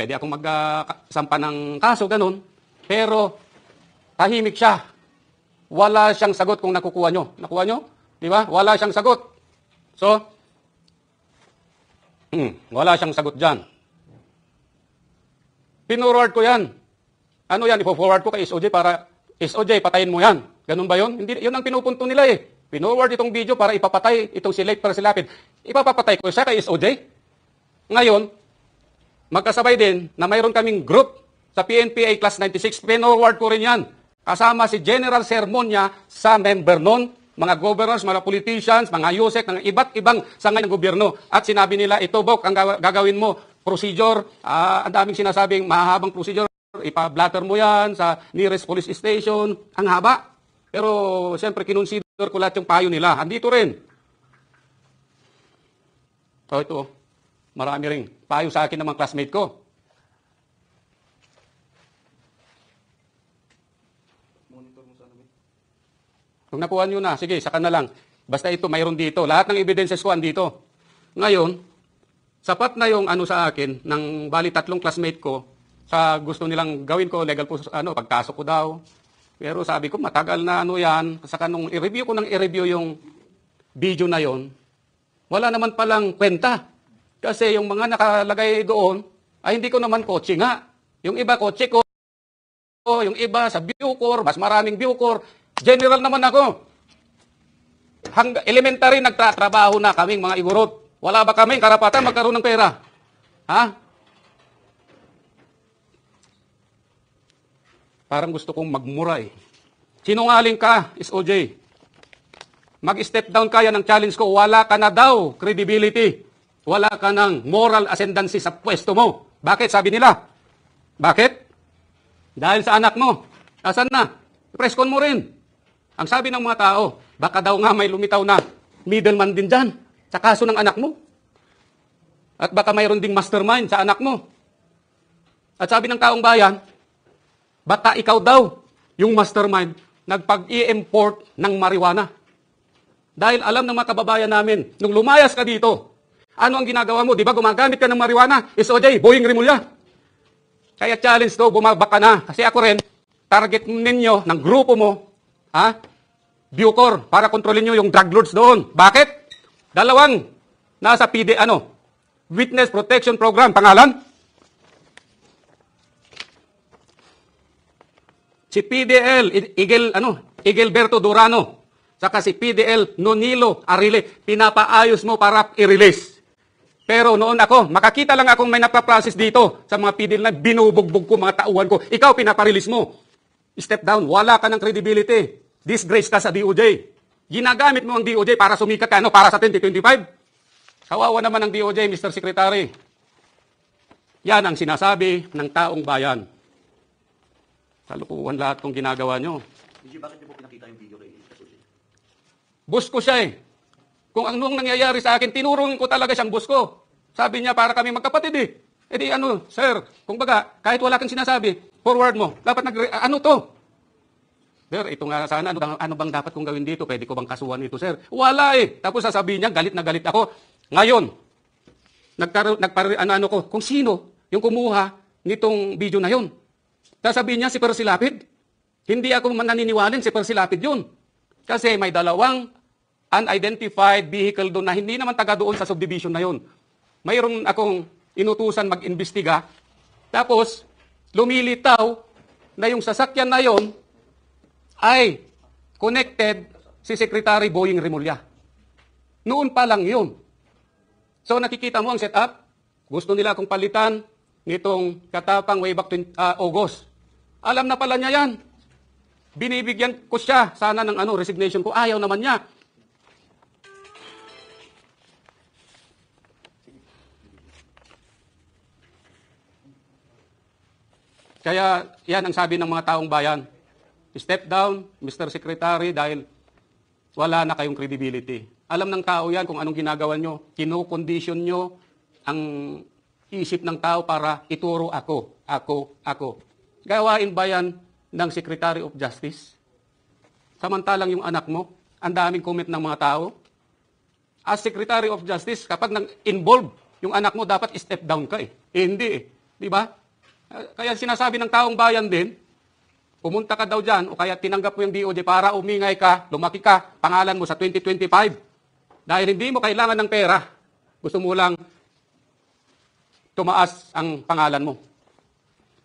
pwede akong magsampa ng kaso, ganun. Pero, tahimik siya. Wala siyang sagot kung nakukuha nyo. Nakuha nyo? Di ba? Wala siyang sagot. So, hmm, wala siyang sagot dyan. Pinurward ko yan. Ano yan? Ipo-forward ko kay SOJ para SOJ, patayin mo yan. Ganun ba yun? Hindi, yun ang pinupunto nila eh. Pinoward itong video para ipapatay itong si Lake Lapid. Ipapapatay ko siya kay SOJ. Ngayon, magkasabay din na mayroon kaming group sa PNPA Class 96. Pinoward ko rin yan. Kasama si General Sermonia sa member noon, mga governors, mga politicians, mga yosek, ng iba't ibang sangay ng gobyerno. At sinabi nila, ito Bok, ang gagawin mo, procedure, uh, ang daming sinasabing mahabang procedure, ipa-blatter mo yan sa nearest police station, ang haba. Pero siyempre, kinonsider ko lahat yung payo nila. Andito rin. So ito, Marami ring payo sa akin ng mga classmate ko. Monitor mo sana, ano, Kung nakuha nyo na, sige, saka na lang. Basta ito, mayroon dito. Lahat ng evidences ko andito. Ngayon, sapat na yung ano sa akin, ng bali tatlong classmate ko, sa gusto nilang gawin ko, legal po, ano, pagkaso ko daw. Pero sabi ko, matagal na ano yan. Saka nung i-review ko nang i-review yung video na yon, wala naman palang kwenta. Kasi yung mga nakalagay doon, ay hindi ko naman kotse nga. Yung iba kotse ko, yung iba sa Bucor, mas maraming Bucor. General naman ako. Hang, elementary nagtatrabaho na kaming mga igurot. Wala ba kaming karapatan magkaroon ng pera? Ha? Parang gusto kong magmuray. Eh. Sinungaling ka, SOJ. Mag-step down kaya ng challenge ko. Wala ka na daw credibility wala ka ng moral ascendancy sa pwesto mo. Bakit? Sabi nila. Bakit? Dahil sa anak mo. Asan na? Preskon mo rin. Ang sabi ng mga tao, baka daw nga may lumitaw na middleman din dyan sa kaso ng anak mo. At baka mayroon ding mastermind sa anak mo. At sabi ng taong bayan, baka ikaw daw yung mastermind nagpag-i-import ng marijuana. Dahil alam ng mga kababayan namin, nung lumayas ka dito, ano ang ginagawa mo? Di ba gumagamit ka ng marijuana? OJ, Boeing Rimulya. Kaya challenge to, bumabaka na. Kasi ako rin, target ninyo ng grupo mo, ha? Bucor, para kontrolin nyo yung drug lords doon. Bakit? Dalawang, nasa PD, ano, Witness Protection Program, pangalan? Si PDL, Igel, ano, Igelberto Durano, saka si PDL Nonilo Arile, pinapaayos mo para i-release. Pero noon ako, makakita lang akong may napaprocess dito sa mga pidil na binubugbog ko mga tauhan ko. Ikaw, pinaparilis mo. Step down. Wala ka ng credibility. Disgrace ka sa DOJ. Ginagamit mo ang DOJ para sumikat ka. Ano? Para sa 2025? Kawawa naman ang DOJ, Mr. Secretary. Yan ang sinasabi ng taong bayan. Kalukuhan lahat kong ginagawa nyo. Hindi, bakit niyo pinakita yung video kay Busko siya eh. Kung ang noong nangyayari sa akin, tinurong ko talaga siyang boss ko. Sabi niya, para kami magkapatid eh. E di ano, sir, kung baga, kahit wala kang sinasabi, forward mo. Dapat nag, ah, ano to? Sir, ito nga sana, ano, ano bang dapat kong gawin dito? Pwede ko bang kasuhan ito, sir? Wala eh. Tapos sasabihin niya, galit na galit ako. Ngayon, nagkaro, nagpar, ano, ano ko, kung sino yung kumuha nitong video na yon. Sasabihin niya si Lapid. Hindi ako man naniniwalin si Persilapid yun. Kasi may dalawang unidentified vehicle doon na hindi naman taga doon sa subdivision na yun. Mayroon akong inutusan mag-imbestiga. Tapos, lumilitaw na yung sasakyan na yon ay connected si Secretary Boying Rimulya. Noon pa lang yun. So nakikita mo ang setup, gusto nila akong palitan nitong katapang way back to uh, ah, August. Alam na pala niya yan. Binibigyan ko siya sana ng ano resignation ko. Ayaw naman niya. Kaya yan ang sabi ng mga taong bayan. Step down, Mr. Secretary, dahil wala na kayong credibility. Alam ng tao yan kung anong ginagawa nyo. Kino-condition nyo ang isip ng tao para ituro ako, ako, ako. Gawain ba yan ng Secretary of Justice? Samantalang yung anak mo, ang daming comment ng mga tao. As Secretary of Justice, kapag nang involve yung anak mo, dapat step down ka eh. eh hindi eh. Di ba? Eh, kaya sinasabi ng taong bayan din, pumunta ka daw dyan o kaya tinanggap mo yung DOJ para umingay ka, lumaki ka, pangalan mo sa 2025. Dahil hindi mo kailangan ng pera. Gusto mo lang tumaas ang pangalan mo.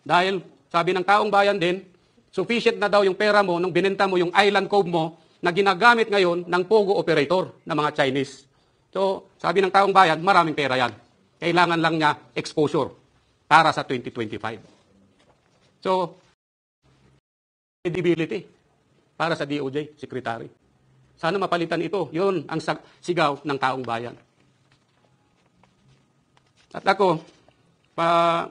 Dahil sabi ng taong bayan din, sufficient na daw yung pera mo nung binenta mo yung island cove mo na ginagamit ngayon ng pogo operator ng mga Chinese. So, sabi ng taong bayan, maraming pera yan. Kailangan lang niya exposure para sa 2025. So, credibility para sa DOJ, Secretary. Sana mapalitan ito. Yun ang sigaw ng taong bayan. At ako, pa,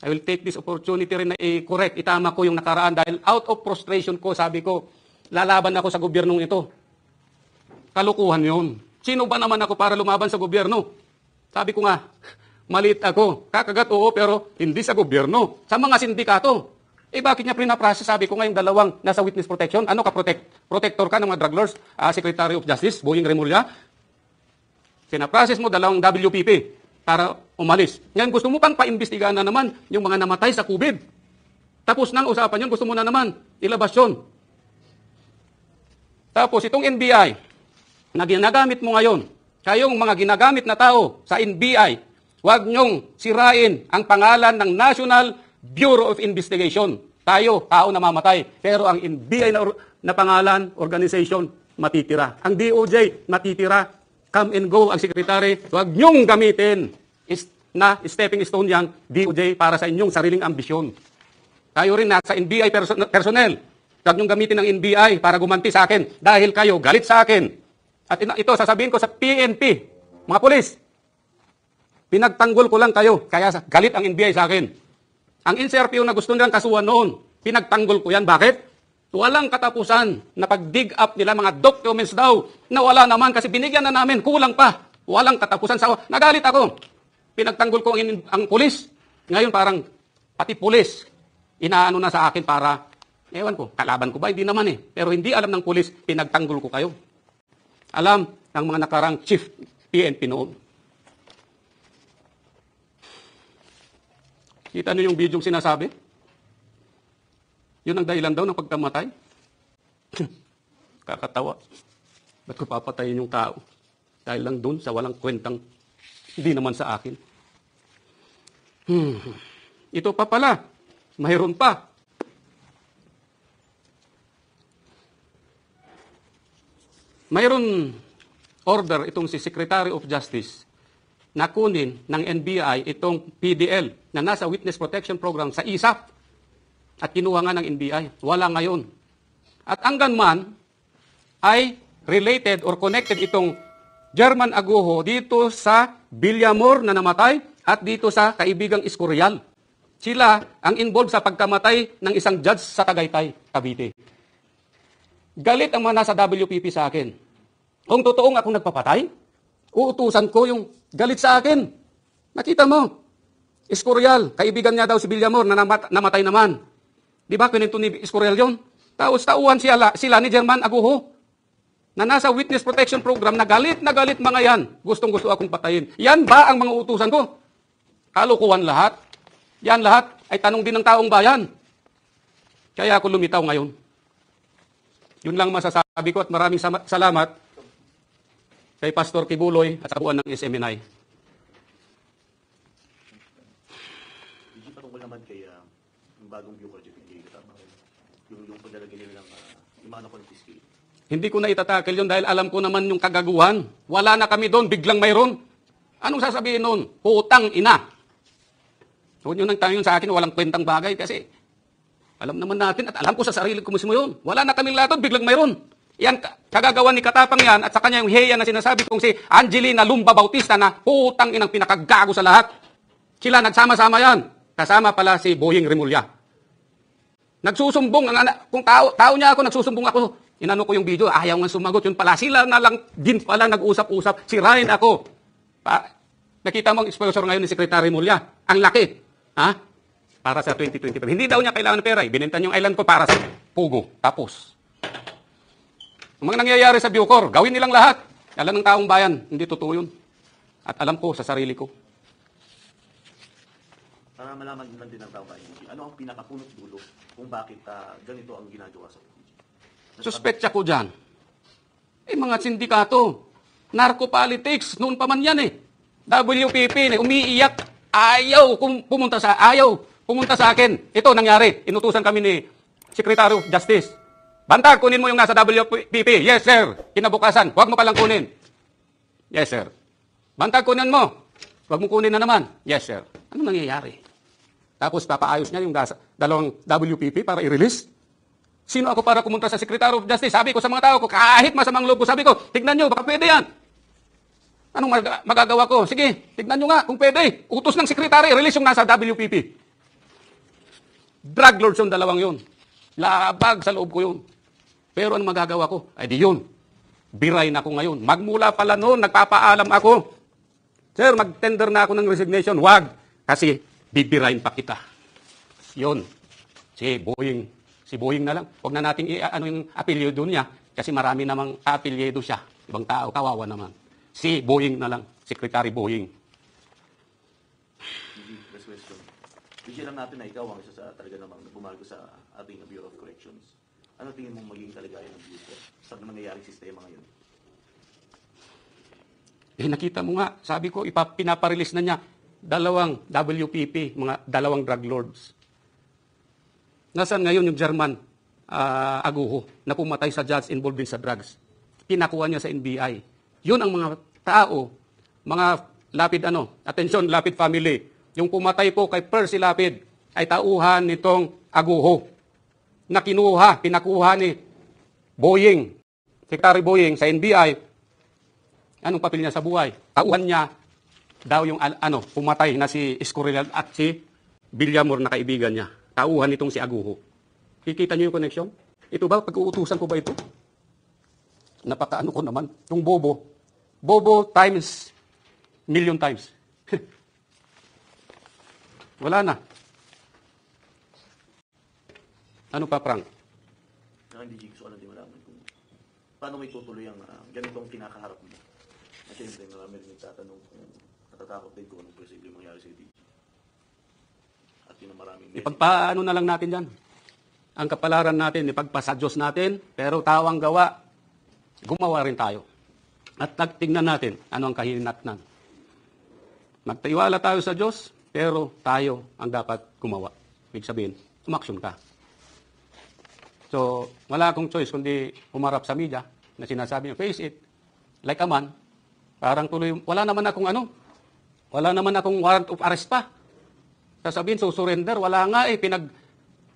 I will take this opportunity rin na i-correct, itama ko yung nakaraan dahil out of frustration ko, sabi ko, lalaban ako sa gobyernong ito. Kalukuhan yun. Sino ba naman ako para lumaban sa gobyerno? Sabi ko nga, Maliit ako. Kakagat, oo, pero hindi sa gobyerno. Sa mga sindikato. Eh bakit niya pinaprocess? Sabi ko ngayong dalawang nasa witness protection. Ano ka protect? Protector ka ng mga drug lords, uh, Secretary of Justice, Boying Remulla. Sinaprocess mo dalawang WPP para umalis. Ngayon gusto mo pang paimbestigahan na naman yung mga namatay sa COVID. Tapos nang usapan yun, gusto mo na naman ilabas yun. Tapos itong NBI na ginagamit mo ngayon, kayong mga ginagamit na tao sa NBI, Huwag niyong sirain ang pangalan ng National Bureau of Investigation. Tayo, tao na mamatay. Pero ang NBI na, na pangalan, organization, matitira. Ang DOJ, matitira. Come and go ang sekretary. Huwag niyong gamitin is, na stepping stone yang DOJ para sa inyong sariling ambisyon. Tayo rin nasa NBI person- personnel. Huwag niyong gamitin ang NBI para gumanti sa akin dahil kayo galit sa akin. At ito, sasabihin ko sa PNP, mga polis, Pinagtanggol ko lang kayo, kaya galit ang NBI sa akin. Ang NCRPO na gusto nilang kasuhan noon, pinagtanggol ko yan. Bakit? Walang katapusan na pag-dig up nila mga documents daw na wala naman kasi binigyan na namin, kulang pa. Walang katapusan sa... Nagalit ako. Pinagtanggol ko ang, ang pulis. Ngayon parang pati pulis, inaano na sa akin para, ewan ko, kalaban ko ba? Hindi naman eh. Pero hindi alam ng pulis, pinagtanggol ko kayo. Alam ng mga nakarang chief PNP noon. Kita nyo yung video sinasabi? Yun ang dahilan daw ng pagkamatay. Kakatawa. Ba't ko papatayin yung tao? Dahil lang dun sa walang kwentang hindi naman sa akin. Hmm. Ito pa pala. Mayroon pa. Mayroon order itong si Secretary of Justice na ng NBI itong PDL na nasa Witness Protection Program sa ISAP at kinuha nga ng NBI. Wala ngayon. At hanggang man ay related or connected itong German Aguho dito sa Villamor na namatay at dito sa kaibigang Escorial. Sila ang involved sa pagkamatay ng isang judge sa Tagaytay, Cavite. Galit ang mga nasa WPP sa akin. Kung totoong akong nagpapatay, Uutusan ko yung galit sa akin. Nakita mo, Escorial, kaibigan niya daw si Villamor na namat, namatay naman. Di ba, pinito ni Escorial yun? Tapos tauhan sila, sila ni German Aguho na nasa witness protection program na galit na galit mga yan. Gustong gusto akong patayin. Yan ba ang mga utusan ko? Kalukuhan lahat. Yan lahat ay tanong din ng taong bayan. Kaya ako lumitaw ngayon. Yun lang masasabi ko at maraming salamat kay Pastor Kibuloy at kabuuan ng SMNI. Hindi tungkol naman kay uh, yung bagong view project hindi tama. Yung, yung paglalagay nila ng uh, imano confiscate. Hindi ko na itatakil yun dahil alam ko naman yung kagaguhan. Wala na kami doon, biglang mayroon. Anong sasabihin noon? Putang ina. Huwag nyo nang tayo sa akin, walang kwentang bagay kasi alam naman natin at alam ko sa sarili ko mismo yun. Wala na kaming lahat doon, biglang mayroon. Yan, kagagawan ni Katapang yan at sa kanya yung heya na sinasabi kong si Angelina Lumba Bautista na putang inang pinakagago sa lahat. Sila nagsama-sama yan. Kasama pala si Boying Remulla. Nagsusumbong ang anak, kung tao, tao niya ako, nagsusumbong ako. Inano ko yung video, ayaw nga sumagot. Yun pala, sila na lang din pala nag-usap-usap. Sirain ako. Pa, nakita mo ang exposure ngayon ni Secretary Mulya. Ang laki. Ha? Para sa 2025. Hindi daw niya kailangan ng pera. Eh. Binenta yung island ko para sa Pugo. Tapos mga nangyayari sa Bucor, gawin nilang lahat. Alam ng taong bayan, hindi totoo yun. At alam ko sa sarili ko. Para malaman naman din ng tao bayan, ano ang pinakapunot dulo kung bakit uh, ganito ang ginagawa sa PDG? Suspetsa ko dyan. Eh, mga sindikato. Narco politics, noon pa man yan eh. WPP, eh, umiiyak. Ayaw kung pumunta sa, ayaw pumunta sa akin. Ito nangyari. Inutusan kami ni Secretary of Justice Bantag, kunin mo yung nasa WPP. Yes, sir. Kinabukasan. Huwag mo palang kunin. Yes, sir. Bantag, kunin mo. Huwag mo kunin na naman. Yes, sir. Ano nangyayari? Tapos papaayos niya yung gasa, dalawang WPP para i-release. Sino ako para kumunta sa Secretary of Justice? Sabi ko sa mga tao ko, kahit masamang loob ko, sabi ko, tignan nyo, baka pwede yan. Anong mag- magagawa ko? Sige, tignan nyo nga kung pwede. Utos ng Secretary, release yung nasa WPP. Drug lords yung dalawang yun. Labag sa loob ko yun. Pero ang magagawa ko? Ay di yun. Biray na ako ngayon. Magmula pala noon, nagpapaalam ako. Sir, mag-tender na ako ng resignation. Wag. Kasi bibirain pa kita. Yun. Si Boeing. Si Boeing na lang. Huwag na nating ano yung apelyido niya. Kasi marami namang apelyido siya. Ibang tao. Kawawa naman. Si Boeing na lang. Secretary Boeing. Bigyan lang natin na ikaw ang isa sa talaga namang bumalgo sa ating Bureau of Corrections. Ano tingin mong maging kaligayan ng future sa nangyayari sistema ngayon? Eh, nakita mo nga, sabi ko, ipapinaparelease na niya dalawang WPP, mga dalawang drug lords. Nasaan ngayon yung German uh, Aguho na pumatay sa judge involved din sa drugs? Pinakuha niya sa NBI. Yun ang mga tao, mga Lapid ano, attention, Lapid family, yung pumatay po kay Percy Lapid ay tauhan nitong Aguho na kinuha, pinakuha ni Boeing, Secretary Boeing sa NBI, anong papel niya sa buhay? Tauhan niya daw yung ano, pumatay na si Escorial at si Villamor na kaibigan niya. Tauhan nitong si Aguho. Kikita niyo yung connection? Ito ba? Pag-uutusan ko ba ito? Napakaano ko naman. Yung bobo. Bobo times million times. Wala na. Ano pa, Frank? Na ah, hindi gusto alam din malaman kung paano may tutuloy ang uh, ganitong kinakaharap mo. At siyempre, marami rin nagtatanong kung natatakot din kung anong posible mangyari sa DG. At yun ang maraming... Ipagpaano na lang natin yan. Ang kapalaran natin, ipagpasa Diyos natin, pero tawang gawa, gumawa rin tayo. At tingnan natin ano ang kahinatnan. Magtiwala tayo sa Diyos, pero tayo ang dapat gumawa. Ibig sabihin, umaksyon ka. So, wala akong choice kundi humarap sa media na sinasabi niyo, face it, like a man, parang tuloy, wala naman akong ano, wala naman akong warrant of arrest pa. Sasabihin, so surrender, wala nga eh, pinag,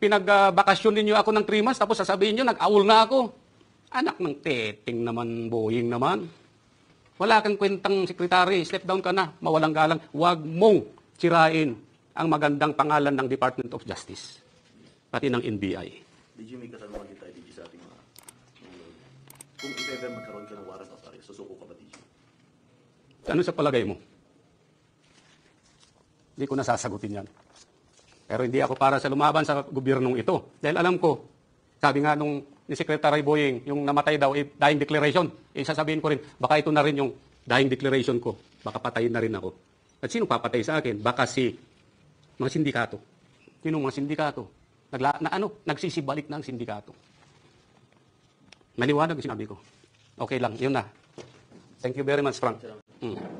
pinagbakasyon uh, ninyo ako ng 3 months, tapos sasabihin niyo, nag-awol na ako. Anak ng teting naman, boying naman. Wala kang kwentang sekretary, step down ka na, mawalang galang. Huwag mong sirain ang magandang pangalan ng Department of Justice, pati ng NBI medyo may kasalungan din tayo DJ sa ating mga uh, kung if ever magkaroon ka ng warrant of arrest, susuko ka ba DJ? Ano sa palagay mo? Hindi ko nasasagutin yan. Pero hindi ako para sa lumaban sa gobyernong ito. Dahil alam ko, sabi nga nung ni Secretary Boying, yung namatay daw, eh, dying declaration. Eh, sasabihin ko rin, baka ito na rin yung dying declaration ko. Baka patayin na rin ako. At sino papatay sa akin? Baka si mga sindikato. Sino mga sindikato? Nagla, na ano, nagsisibalik na ang sindikato. Maliwanag ang sinabi ko. Okay lang, yun na. Thank you very much, Frank. Mm.